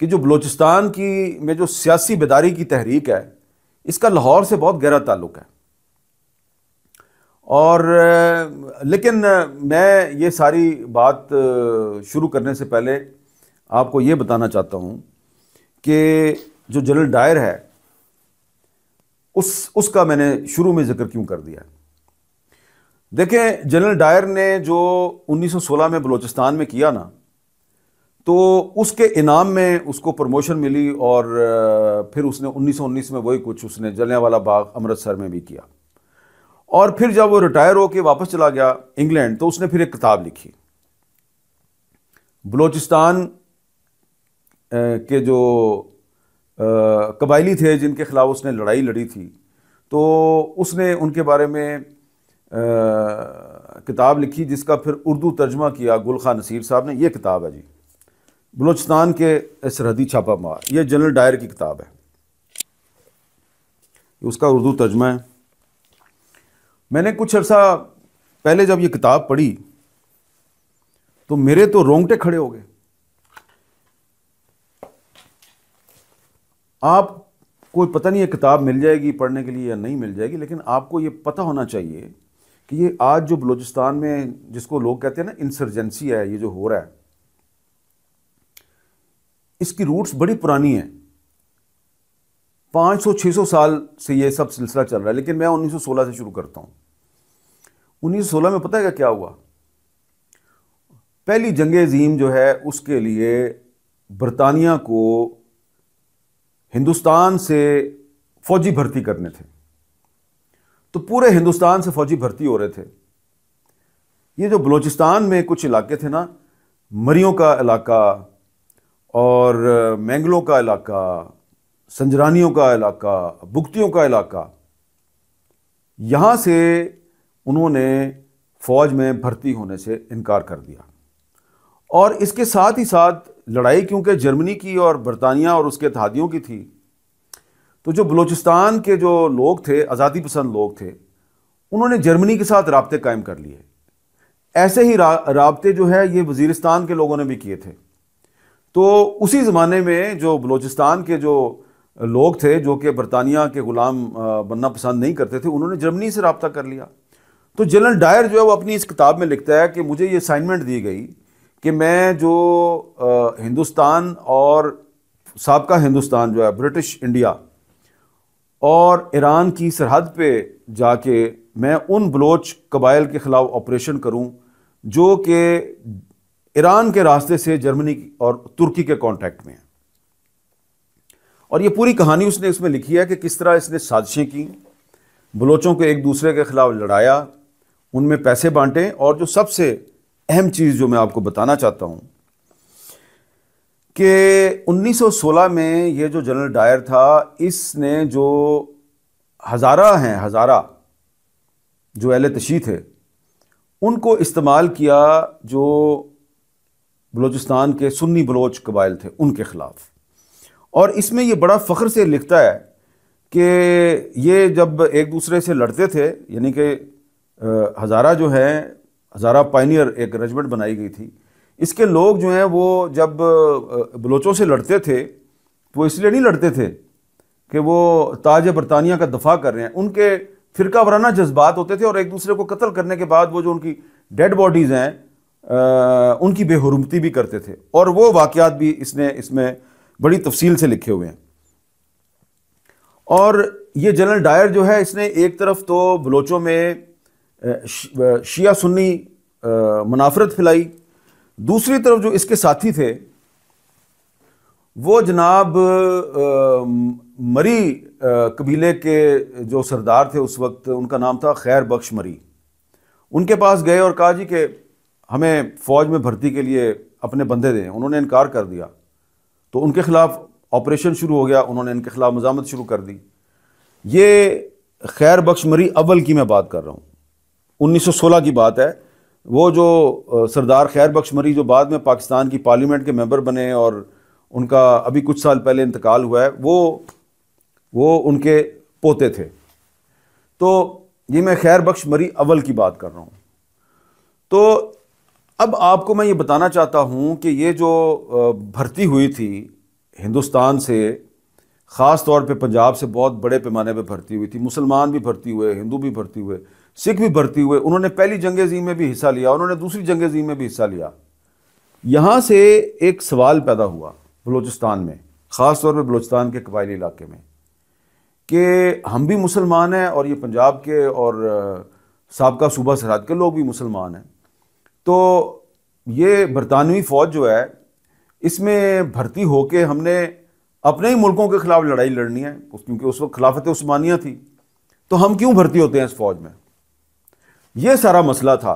कि जो बलूचिस्तान की में जो सियासी बेदारी की तहरीक है इसका लाहौर से बहुत गहरा ताल्लुक है और लेकिन मैं ये सारी बात शुरू करने से पहले आपको ये बताना चाहता हूँ कि जो जनरल डायर है उस उसका मैंने शुरू में जिक्र क्यों कर दिया देखें जनरल डायर ने जो 1916 में बलूचिस्तान में किया ना तो उसके इनाम में उसको प्रमोशन मिली और फिर उसने 1919 में वही कुछ उसने जलियांवाला बाग अमृतसर में भी किया और फिर जब वो रिटायर होकर वापस चला गया इंग्लैंड तो उसने फिर एक किताब लिखी बलूचिस्तान के जो कबायली थे जिनके ख़िलाफ़ उसने लड़ाई लड़ी थी तो उसने उनके बारे में किताब लिखी जिसका फिर उर्दू तर्जमा किया गुलखा नसीर साहब ने ये किताब है जी बलोचिस्तान के सरहदी छापा मार यह जनरल डायर की किताब है उसका उर्दू तर्जमा है मैंने कुछ अर्सा पहले जब यह किताब पढ़ी तो मेरे तो रोंगटे खड़े हो गए आप कोई पता नहीं ये किताब मिल जाएगी पढ़ने के लिए या नहीं मिल जाएगी लेकिन आपको ये पता होना चाहिए कि ये आज जो बलूचिस्तान में जिसको लोग कहते हैं ना इंसर्जेंसी है ये जो हो रहा है इसकी रूट्स बड़ी पुरानी है 500-600 साल से ये सब सिलसिला चल रहा है लेकिन मैं 1916 से शुरू करता हूँ 1916 में पता है क्या क्या हुआ पहली जंग अजीम जो है उसके लिए बरतानिया को हिंदुस्तान से फौजी भर्ती करने थे तो पूरे हिंदुस्तान से फौजी भर्ती हो रहे थे ये जो बलूचिस्तान में कुछ इलाके थे ना मरियों का इलाका और मैंगलों का इलाका संजरानियों का इलाका बुगतियों का इलाका यहाँ से उन्होंने फ़ौज में भर्ती होने से इनकार कर दिया और इसके साथ ही साथ लड़ाई क्योंकि जर्मनी की और बरतानिया और उसके तहादियों की थी तो जो बलूचिस्तान के जो लोग थे आज़ादी पसंद लोग थे उन्होंने जर्मनी के साथ रबते कायम कर लिए ऐसे ही रबते जो है ये वजीरस्तान के लोगों ने भी किए थे तो उसी ज़माने में जो बलूचिस्तान के जो लोग थे जो कि बरतानिया के ग़ुलाम बनना पसंद नहीं करते थे उन्होंने जर्मनी से रबता कर लिया तो जनरल डायर जो है वो अपनी इस किताब में लिखता है कि मुझे ये असाइनमेंट दी गई कि मैं जो आ, हिंदुस्तान और सबका हिंदुस्तान जो है ब्रिटिश इंडिया और ईरान की सरहद पे जाके मैं उन बलोच कबाइल के ख़िलाफ़ ऑपरेशन करूं जो कि ईरान के रास्ते से जर्मनी और तुर्की के कांटेक्ट में है और ये पूरी कहानी उसने इसमें लिखी है कि किस तरह इसने साजिशें की बलोचों को एक दूसरे के ख़िलाफ़ लड़ाया उनमें पैसे बांटे और जो सबसे अहम चीज़ जो मैं आपको बताना चाहता हूं कि 1916 में ये जो जनरल डायर था इसने जो हज़ारा हैं हज़ारा जो एल तशी थे उनको इस्तेमाल किया जो बलोचिस्तान के सुन्नी बलोच कबाइल थे उनके ख़िलाफ़ और इसमें ये बड़ा फ़ख्र से लिखता है कि ये जब एक दूसरे से लड़ते थे यानी कि हज़ारा जो है हज़ारा पाइनियर एक रेजिमेंट बनाई गई थी इसके लोग जो हैं वो जब बलोचों से लड़ते थे वो इसलिए नहीं लड़ते थे कि वो ताज बरतानिया का दफ़ा कर रहे हैं उनके फ़िरका वराना जज्बात होते थे और एक दूसरे को कत्ल करने के बाद वो जो उनकी डेड बॉडीज़ हैं उनकी बेहरमती भी करते थे और वो वाक़ात भी इसने इसमें बड़ी तफसील से लिखे हुए हैं और ये जनरल डायर जो है इसने एक तरफ तो बलोचों में शिया सुन्नी मुनाफरत फैलाई दूसरी तरफ जो इसके साथी थे वो जनाब मरी कबीले के जो सरदार थे उस वक्त उनका नाम था खैर बख्श मरी उनके पास गए और कहा जी के हमें फ़ौज में भर्ती के लिए अपने बंदे दें उन्होंने इनकार कर दिया तो उनके ख़िलाफ़ ऑपरेशन शुरू हो गया उन्होंने इनके ख़िलाफ़ मजामत शुरू कर दी ये खैर बख्श मरी अव्वल की मैं बात कर रहा हूँ 1916 की बात है वो जो सरदार खैर बख्श मरी जो बाद में पाकिस्तान की पार्लियामेंट के मेंबर बने और उनका अभी कुछ साल पहले इंतकाल हुआ है वो वो उनके पोते थे तो ये मैं खैर बख्श मरी अव्वल की बात कर रहा हूँ तो अब आपको मैं ये बताना चाहता हूँ कि ये जो भर्ती हुई थी हिंदुस्तान से ख़ास तौर पे पंजाब से बहुत बड़े पैमाने पे भर्ती हुई थी मुसलमान भी भर्ती हुए हिंदू भी भर्ती हुए सिख भी भर्ती हुए उन्होंने पहली जंग जी में भी हिस्सा लिया उन्होंने दूसरी जंग जी में भी हिस्सा लिया यहाँ से एक सवाल पैदा हुआ बलोचिस्तान में ख़ास तौर पर बलोचिस्तान के कबायली इलाके में कि हम भी मुसलमान हैं और ये पंजाब के और सबका सूबा सरहद के लोग भी मुसलमान हैं तो ये बरतानवी फ़ौज जो है इसमें भर्ती होके हमने अपने ही मुल्कों के ख़िलाफ़ लड़ाई लड़नी है क्योंकि उस वक्त खिलाफत उस्मानिया थी तो हम क्यों भर्ती होते हैं इस फ़ौज में ये सारा मसला था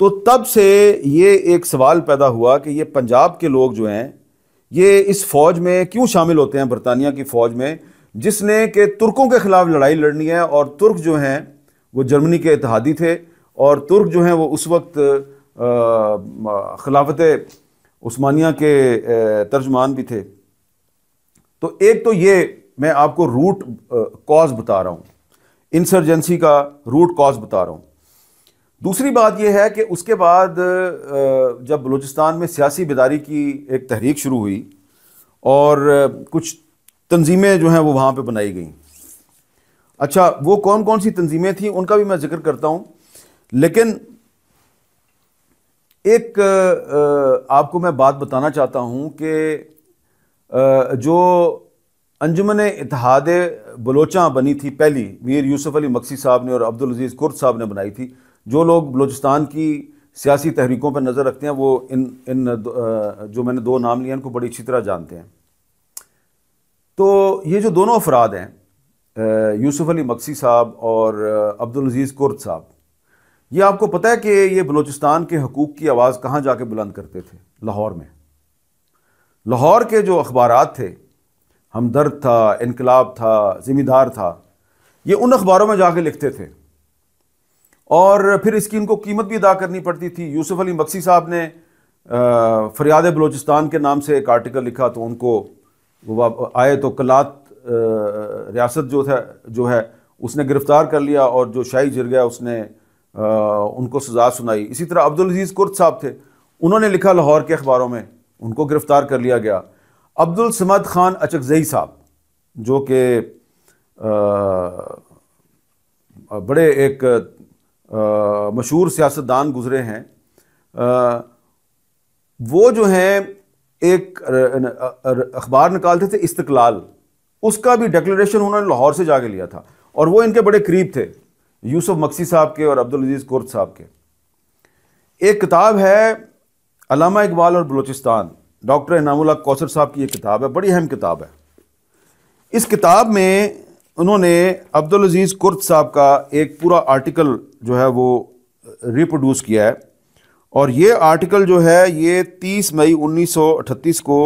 तो तब से ये एक सवाल पैदा हुआ कि ये पंजाब के लोग जो हैं ये इस फ़ौज में क्यों शामिल होते हैं बरतानिया की फ़ौज में जिसने कि तुर्कों के ख़िलाफ़ लड़ाई लड़नी है और तुर्क जो हैं वो जर्मनी के इतिहादी थे और तुर्क जो हैं वो उस वक्त खिलाफत उस्मानिया के तर्जमान भी थे तो एक तो ये मैं आपको रूट कॉज बता रहा हूँ इंसर्जेंसी का रूट कॉज बता रहा हूँ दूसरी बात यह है कि उसके बाद जब बलूचिस्तान में सियासी बेदारी की एक तहरीक शुरू हुई और कुछ तंजीमें जो हैं वो वहाँ पे बनाई गई अच्छा वो कौन कौन सी तंजीमें थीं उनका भी मैं जिक्र करता हूँ लेकिन एक आपको मैं बात बताना चाहता हूँ कि जो अंजुमन इतिहाद बलोचा बनी थी पहली मीर यूसुफ अली मक्सी साहब ने और अब्दुल अजीज़ कुर्द साहब ने बनाई थी जो लोग बलोचिस्तान की सियासी तहरीकों पर नज़र रखते हैं वो इन इन जो मैंने दो नाम लिए इनको बड़ी अच्छी तरह जानते हैं तो ये जो दोनों अफराद हैं यूसुफ अली मक्सी साहब और अब्दुल अजीज़ कुर्द साहब ये आपको पता है कि ये बलूचिस्तान के हकूक़ की आवाज़ कहाँ जाके बुलंद करते थे लाहौर में लाहौर के जो अखबार थे हमदर्द था इनकलाब था ज़िम्मेदार था ये उन अखबारों में जाके लिखते थे और फिर इसकी इनको कीमत भी अदा करनी पड़ती थी यूसुफ अली मक्सी साहब ने फरियाद बलोचिस्तान के नाम से एक आर्टिकल लिखा तो उनको वो आए तो कलात रियासत जो था जो है उसने गिरफ़्तार कर लिया और जो शाही जिर गया उसने उनको सजा सुनाई इसी तरह अब्दुल अजीज़ कुर्द साहब थे उन्होंने लिखा लाहौर के अखबारों में उनको गिरफ़्तार कर लिया गया अब्दुल समद खान अचकजई साहब जो कि बड़े एक मशहूर सियासतदान गुज़रे हैं आ, वो जो हैं एक अखबार निकालते थे इस्तकलाल उसका भी डिक्लेरेशन उन्होंने लाहौर से जाके लिया था और वो इनके बड़े करीब थे यूसुफ मक्सी साहब के और अब्दुल अजीज़ कुर्द साहब के एक किताब है अलामा इकबाल और बलूचिस्तान डॉक्टर इनामुल्ला कौसर साहब की एक किताब है बड़ी अहम किताब है इस किताब में उन्होंने अब्दुल अजीज़ कुर्द साहब का एक पूरा आर्टिकल जो है वो रिप्रोड्यूस किया है और ये आर्टिकल जो है ये 30 मई 1938 को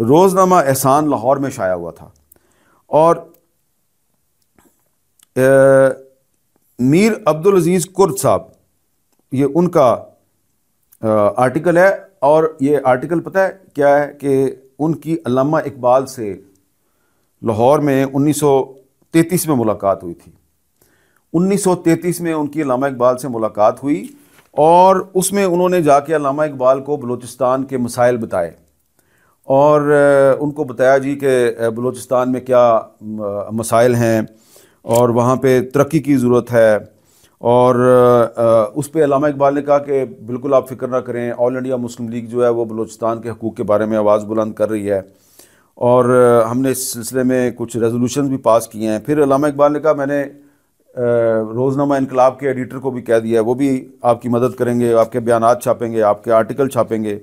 रोज़नामा एहसान लाहौर में शाया हुआ था और ए, मीर अब्दुल अजीज़ कुर्द साहब ये उनका आर्टिकल है और ये आर्टिकल पता है क्या है कि उनकी अलामा इकबाल से लाहौर में 1933 में मुलाकात हुई थी 1933 में उनकी अलामा इकबाल से मुलाकात हुई और उसमें उन्होंने जाके अलामा इकबाल को बलूचिस्तान के मसाइल बताए और उनको बताया जी कि बलूचिस्तान में क्या मसाइल हैं और वहाँ पे तरक्की की ज़रूरत है और उस पर अलामा इकबाल ने कहा कि बिल्कुल आप फिक्र ना करें ऑल इंडिया मुस्लिम लीग जो है वो बलूचिस्तान के हकूक़ के बारे में आवाज़ बुलंद कर रही है और हमने इस सिलसिले में कुछ रेजोल्यूशन भी पास किए हैं फिर अलामा इकबाल ने कहा मैंने रोज़नामा इनकलाब के एडिटर को भी कह दिया है वो भी आपकी मदद करेंगे आपके बयान छापेंगे आपके आर्टिकल छापेंगे